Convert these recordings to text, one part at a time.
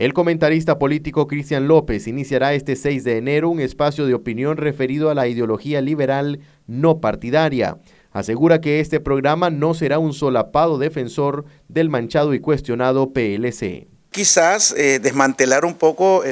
El comentarista político Cristian López iniciará este 6 de enero un espacio de opinión referido a la ideología liberal no partidaria. Asegura que este programa no será un solapado defensor del manchado y cuestionado PLC quizás eh, desmantelar un poco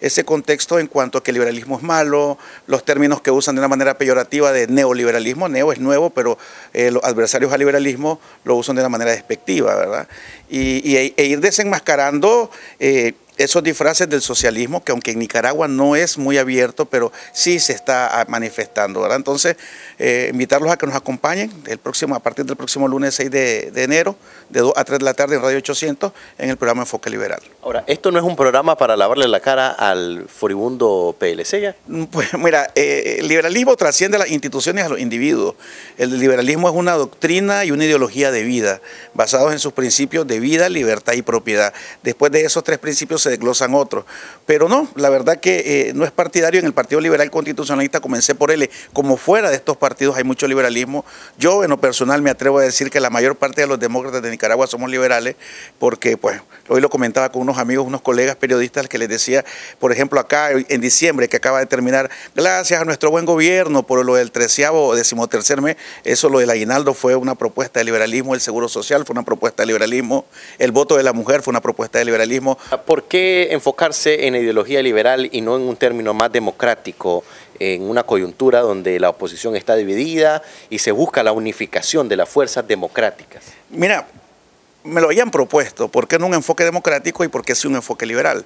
ese contexto en cuanto a que el liberalismo es malo, los términos que usan de una manera peyorativa de neoliberalismo, neo es nuevo, pero eh, los adversarios al liberalismo lo usan de una manera despectiva, ¿verdad? Y, e, e ir desenmascarando eh, esos disfraces del socialismo, que aunque en Nicaragua no es muy abierto, pero sí se está ah, manifestando, Entonces, eh, invitarlos a que nos acompañen el próximo, a partir del próximo lunes 6 de, enero, de 2 a 3 de la tarde en Radio 800, en el programa Enfoque Liberal. Ahora, ¿esto no es un programa para lavarle la cara al furibundo PLC ya? Mm, pues mira, eh, el liberalismo trasciende a las instituciones a los individuos. El liberalismo es una doctrina y una ideología de vida, basados en sus principios de vida, libertad y propiedad. Después de esos tres principios se desglosan otros. Pero no, la verdad que eh, no es partidario. En el Partido Liberal Constitucionalista comencé por él. Como fuera de estos partidos hay mucho liberalismo. Yo en lo personal me atrevo a decir que la mayor parte de los demócratas de Nicaragua somos liberales porque pues hoy lo comentaba con unos amigos, unos colegas periodistas que les decía, por ejemplo acá en diciembre que acaba de terminar, gracias a nuestro buen gobierno por lo del treceavo o decimotercer mes, eso lo del aguinaldo fue una propuesta de liberalismo, el seguro social fue una propuesta de liberalismo, el voto de la mujer fue una propuesta de liberalismo. ¿Por qué enfocarse en la ideología liberal y no en un término más democrático, en una coyuntura donde la oposición está dividida y se busca la unificación de las fuerzas democráticas? Mira, me lo habían propuesto, ¿por qué no un enfoque democrático y por qué sí un enfoque liberal?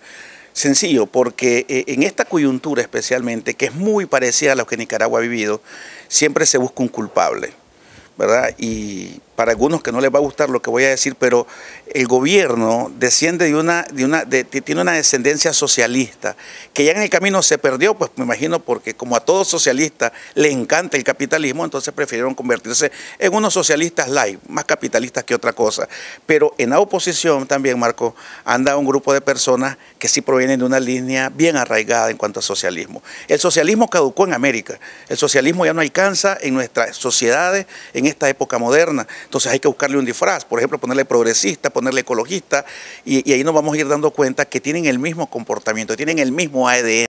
Sencillo, porque eh, en esta coyuntura especialmente, que es muy parecida a lo que Nicaragua ha vivido, siempre se busca un culpable, ¿verdad? Y para algunos que no les va a gustar lo que voy a decir, pero el gobierno desciende de una, tiene una descendencia socialista, que ya en el camino se perdió, pues me imagino porque como a todos socialistas le encanta el capitalismo, entonces prefirieron convertirse en unos socialistas light, más capitalistas que otra cosa. Pero en la oposición también, Marco, anda un grupo de personas que sí provienen de una línea bien arraigada en cuanto a socialismo. El socialismo caducó en América, el socialismo ya no alcanza en nuestras sociedades en esta época moderna entonces hay que buscarle un disfraz, por ejemplo, ponerle progresista, ponerle ecologista, y, ahí nos vamos a ir dando cuenta que tienen el mismo comportamiento, tienen el mismo ADN.